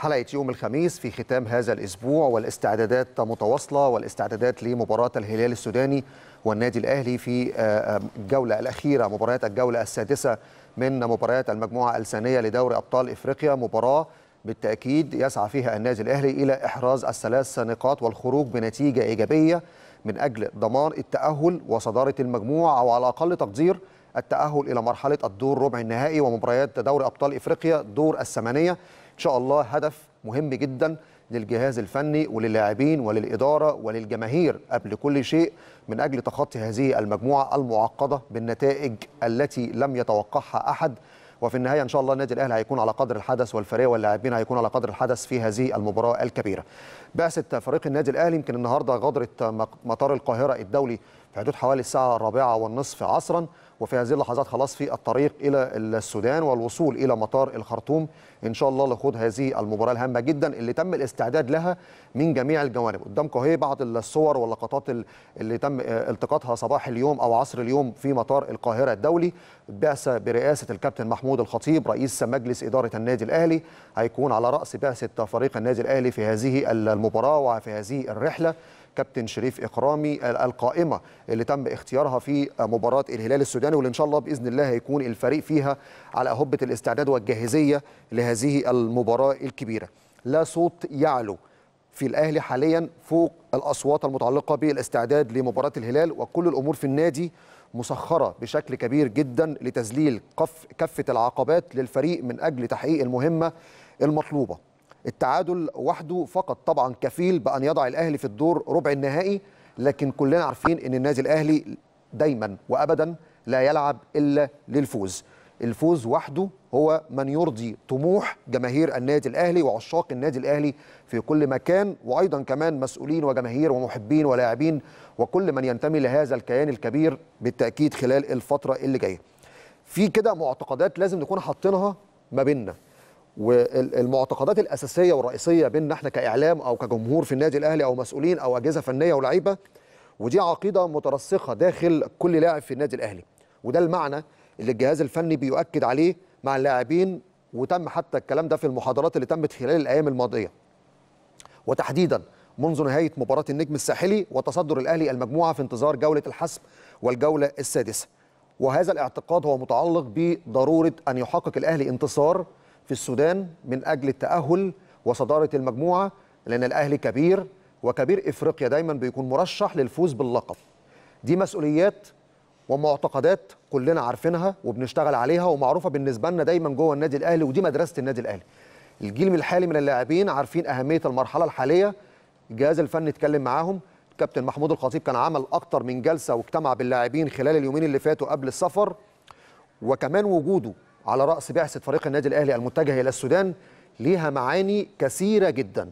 حلقة يوم الخميس في ختام هذا الأسبوع والاستعدادات متواصلة والاستعدادات لمباراة الهلال السوداني والنادي الأهلي في آه، الجولة الأخيرة مباراة الجولة السادسة من مباريات المجموعة الثانية لدوري أبطال إفريقيا مباراة بالتأكيد يسعى فيها النادي الأهلي إلى إحراز الثلاث نقاط والخروج بنتيجة إيجابية من أجل ضمان التأهل وصدارة المجموعة أو على أقل تقدير التأهل إلى مرحلة الدور ربع النهائي ومباريات دوري أبطال إفريقيا دور الثمانية شاء الله هدف مهم جدا للجهاز الفني وللاعبين وللإدارة وللجماهير قبل كل شيء من أجل تخطي هذه المجموعة المعقدة بالنتائج التي لم يتوقعها أحد وفي النهايه ان شاء الله النادي الاهلي هيكون على قدر الحدث والفريق واللاعبين هيكون على قدر الحدث في هذه المباراه الكبيره. بعثة فريق النادي الأهلي يمكن النهاردة غادرت مطار القاهرة الدولي في حدود حوالي الساعة الرابعة والنصف عصرا وفي هذه اللحظات خلاص في الطريق إلى السودان والوصول إلى مطار الخرطوم إن شاء الله لخوض هذه المباراة الهامة جدا اللي تم الاستعداد لها من جميع الجوانب قدامكم اهي بعض الصور واللقطات اللي تم التقاطها صباح اليوم أو عصر اليوم في مطار القاهرة الدولي بعثة برئاسة الكابتن محمود الخطيب رئيس مجلس إدارة النادي الأهلي هيكون على رأس بعثة فريق النادي الأهلي في هذه المباراة وفي هذه الرحلة كابتن شريف إكرامي القائمة اللي تم اختيارها في مباراة الهلال السوداني واللي إن شاء الله بإذن الله هيكون الفريق فيها على أهبة الاستعداد والجاهزية لهذه المباراة الكبيرة لا صوت يعلو في الأهلي حاليا فوق الأصوات المتعلقة بالاستعداد لمباراة الهلال وكل الأمور في النادي مسخرة بشكل كبير جدا لتذليل كفة العقبات للفريق من أجل تحقيق المهمة المطلوبة التعادل وحده فقط طبعا كفيل بأن يضع الأهلي في الدور ربع النهائي لكن كلنا عارفين أن النادي الأهلي دايما وأبدا لا يلعب إلا للفوز الفوز وحده هو من يرضي طموح جماهير النادي الاهلي وعشاق النادي الاهلي في كل مكان وايضا كمان مسؤولين وجماهير ومحبين ولاعبين وكل من ينتمي لهذا الكيان الكبير بالتاكيد خلال الفتره اللي جايه. في كده معتقدات لازم نكون حاطينها ما بيننا والمعتقدات الاساسيه والرئيسيه بيننا احنا كاعلام او كجمهور في النادي الاهلي او مسؤولين او اجهزه فنيه ولاعيبه ودي عقيده مترسخه داخل كل لاعب في النادي الاهلي وده المعنى اللي الجهاز الفني بيؤكد عليه مع اللاعبين وتم حتى الكلام ده في المحاضرات اللي تمت خلال الايام الماضيه وتحديدا منذ نهايه مباراه النجم الساحلي وتصدر الاهلي المجموعه في انتظار جوله الحسم والجوله السادسه وهذا الاعتقاد هو متعلق بضروره ان يحقق الاهلي انتصار في السودان من أجل التأهل وصدارة المجموعة لأن الأهلي كبير وكبير إفريقيا دايما بيكون مرشح للفوز باللقب دي مسؤوليات ومعتقدات كلنا عارفينها وبنشتغل عليها ومعروفة بالنسبة لنا دايما جوه النادي الأهلي ودي مدرسة النادي الأهلي الجيل الحالي من اللاعبين عارفين أهمية المرحلة الحالية الجهاز الفني اتكلم معاهم كابتن محمود الخطيب كان عمل أكتر من جلسة واجتمع باللاعبين خلال اليومين اللي فاتوا قبل السفر وكمان وجوده على رأس بعثة فريق النادي الأهلي المتجه إلى السودان ليها معاني كثيرة جدا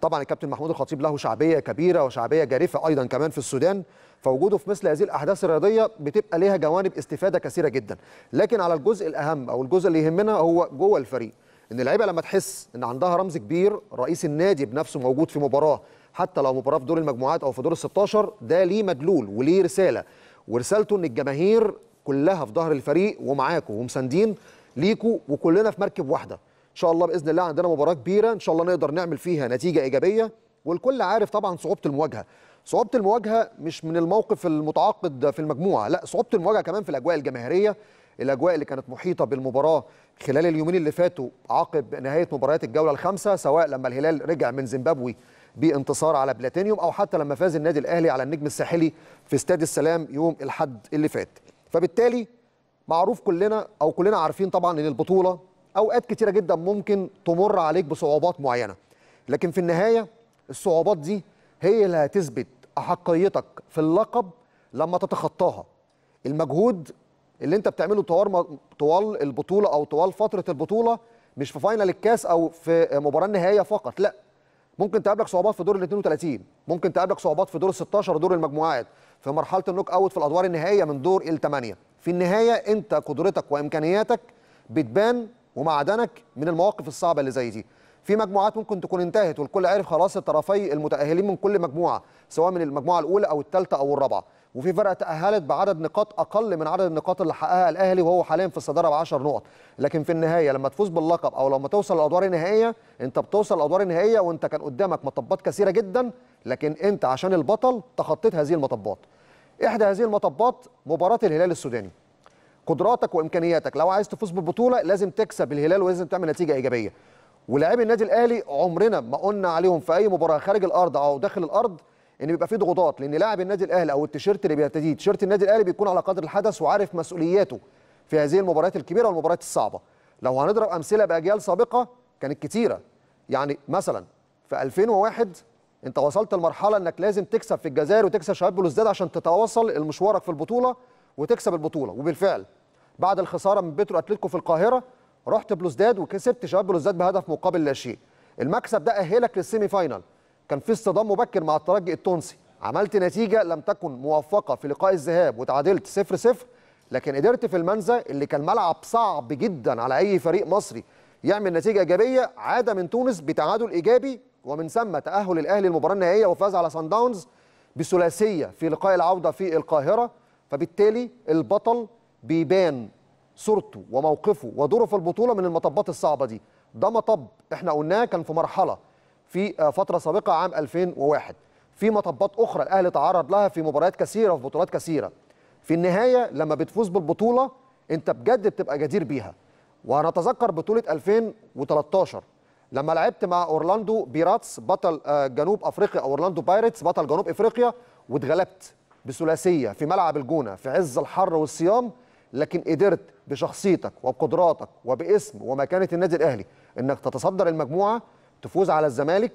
طبعا الكابتن محمود الخطيب له شعبية كبيرة وشعبية جارفة أيضا كمان في السودان فوجوده في مثل هذه الأحداث الرياضية بتبقى ليها جوانب استفادة كثيرة جدا لكن على الجزء الأهم أو الجزء اللي يهمنا هو جوه الفريق إن اللعيبة لما تحس إن عندها رمز كبير رئيس النادي بنفسه موجود في مباراة حتى لو مباراة في دور المجموعات أو في دور ال 16 ده ليه مدلول وليه رسالة ورسالته إن الجماهير كلها في ظهر الفريق ومعاكم ومساندين ليكوا وكلنا في مركب واحده ان شاء الله باذن الله عندنا مباراه كبيره ان شاء الله نقدر نعمل فيها نتيجه ايجابيه والكل عارف طبعا صعوبه المواجهه صعوبه المواجهه مش من الموقف المتعاقد في المجموعه لا صعوبه المواجهه كمان في الاجواء الجماهيريه الاجواء اللي كانت محيطه بالمباراه خلال اليومين اللي فاتوا عقب نهايه مباريات الجوله الخامسه سواء لما الهلال رجع من زيمبابوي بانتصار على بلاتينيوم او حتى لما فاز النادي الاهلي على النجم الساحلي في استاد السلام يوم الاحد اللي فات فبالتالي معروف كلنا او كلنا عارفين طبعا ان البطوله اوقات كتيره جدا ممكن تمر عليك بصعوبات معينه لكن في النهايه الصعوبات دي هي اللي هتثبت احقيتك في اللقب لما تتخطاها المجهود اللي انت بتعمله طوال طوال البطوله او طوال فتره البطوله مش في فاينل الكاس او في مباراه النهائيه فقط لا ممكن تقابلك صعوبات في دور ال 32 ممكن تقابلك صعوبات في دور ال 16 دور المجموعات في مرحله النوك اوت في الادوار النهائيه من دور الثمانيه في النهايه انت قدرتك وامكانياتك بتبان ومعدنك من المواقف الصعبه اللي زي دي في مجموعات ممكن تكون انتهت والكل عارف خلاص الطرفي المتاهلين من كل مجموعه سواء من المجموعه الاولى او الثالثه او الرابعه وفي فرقه تاهلت بعدد نقاط اقل من عدد النقاط اللي حققها الاهلي وهو حاليا في الصداره ب 10 نقط لكن في النهايه لما تفوز باللقب او لما توصل للادوار النهائيه انت بتوصل للادوار النهائيه وانت كان قدامك مطبات كثيره جدا لكن انت عشان البطل تخطيت هذه المطبات إحدى هذه المطبات مباراة الهلال السوداني قدراتك وإمكانياتك لو عايز تفوز بالبطولة لازم تكسب الهلال ولازم تعمل نتيجة إيجابية ولاعبي النادي الأهلي عمرنا ما قلنا عليهم في أي مباراة خارج الأرض أو داخل الأرض ان بيبقى فيه ضغوطات لان لاعب النادي الاهلي او التيشيرت اللي بيرتديه تيشيرت النادي الاهلي بيكون على قدر الحدث وعارف مسؤولياته في هذه المباريات الكبيره والمباريات الصعبه لو هنضرب امثله باجيال سابقه كانت كتيره يعني مثلا في 2001 انت وصلت لمرحله انك لازم تكسب في الجزائر وتكسب شباب بلوزداد عشان تتواصل المشوارك في البطوله وتكسب البطوله وبالفعل بعد الخساره من بترو اتلتيكو في القاهره رحت بلوزداد وكسبت شباب بلوزداد بهدف مقابل لا شيء المكسب ده اهلك للسيمي فاينال كان في اصطدام مبكر مع الترجي التونسي عملت نتيجه لم تكن موفقه في لقاء الذهاب وتعادلت 0 0 لكن قدرت في المنزه اللي كان ملعب صعب جدا على اي فريق مصري يعمل نتيجه ايجابيه عاد من تونس بتعادل ايجابي ومن ثم تأهل الأهلي للمباراة النهائية وفاز على سان داونز بثلاثية في لقاء العودة في القاهرة فبالتالي البطل بيبان صورته وموقفه ودوره في البطولة من المطبات الصعبة دي ده مطب احنا قلناه كان في مرحلة في فترة سابقة عام 2001 في مطبات أخرى الأهلي تعرض لها في مباريات كثيرة وفي بطولات كثيرة في النهاية لما بتفوز بالبطولة انت بجد بتبقى جدير بيها وهنتذكر بطولة 2013 لما لعبت مع اورلاندو بيراتس بطل آه، جنوب افريقيا او اورلاندو بايرتس بطل جنوب افريقيا واتغلبت بثلاثيه في ملعب الجونه في عز الحر والصيام لكن قدرت بشخصيتك وبقدراتك وباسم ومكانه النادي الاهلي انك تتصدر المجموعه تفوز على الزمالك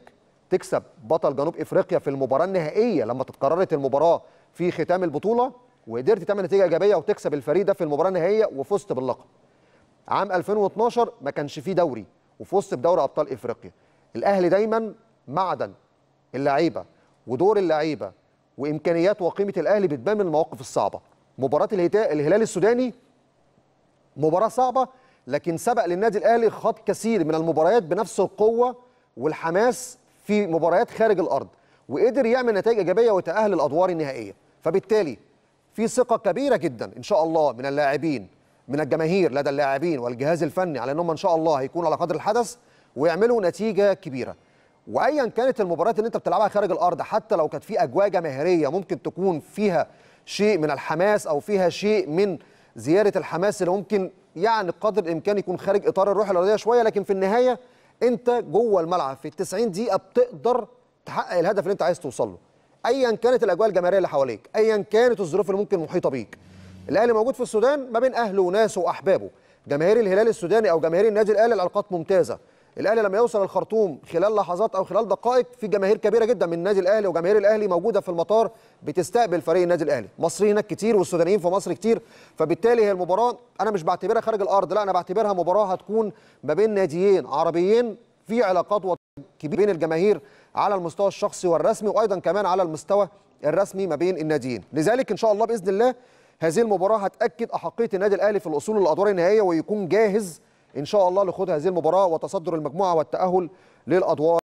تكسب بطل جنوب افريقيا في المباراه النهائيه لما تتكررت المباراه في ختام البطوله وقدرت تعمل نتيجه ايجابيه وتكسب الفريق ده في المباراه النهائيه وفزت باللقب. عام 2012 ما كانش فيه دوري وفي وسط بدوري ابطال افريقيا الاهلي دايما معدن اللعيبه ودور اللعيبه وامكانيات وقيمه الاهلي بتبان من المواقف الصعبه مباراه الهلال السوداني مباراه صعبه لكن سبق للنادي الاهلي خاض كثير من المباريات بنفس القوه والحماس في مباريات خارج الارض وقدر يعمل نتائج ايجابيه وتاهل الادوار النهائيه فبالتالي في ثقه كبيره جدا ان شاء الله من اللاعبين من الجماهير لدى اللاعبين والجهاز الفني على انهم ان شاء الله هيكونوا على قدر الحدث ويعملوا نتيجه كبيره وايا كانت المباريات اللي انت بتلعبها خارج الارض حتى لو كانت في اجواء جماهيريه ممكن تكون فيها شيء من الحماس او فيها شيء من زياده الحماس اللي ممكن يعني قدر الامكان يكون خارج اطار الروح الرياضيه شويه لكن في النهايه انت جوه الملعب في ال 90 دقيقه بتقدر تحقق الهدف اللي انت عايز توصل له ايا كانت الاجواء الجماهيريه اللي حواليك ايا كانت الظروف اللي ممكن محيطه بيك الاهلي موجود في السودان ما بين اهله وناسه واحبابه جماهير الهلال السوداني او جماهير النادي الاهلي العلاقات ممتازه الاهلي لما يوصل الخرطوم خلال لحظات او خلال دقائق في جماهير كبيره جدا من النادي الاهلي وجماهير الاهلي موجوده في المطار بتستقبل فريق النادي الاهلي مصري هناك كتير والسودانيين في مصر كتير فبالتالي هي المباراه انا مش بعتبرها خارج الارض لا انا بعتبرها مباراه هتكون ما بين ناديين عربيين في علاقات كبيره بين الجماهير على المستوى الشخصي والرسمي وايضا كمان على المستوى الرسمي ما بين الناديين لذلك ان شاء الله باذن الله هذه المباراه هتاكد احقيه النادي الاهلي في الوصول للادوار النهائيه ويكون جاهز ان شاء الله لخوض هذه المباراه وتصدر المجموعه والتاهل للادوار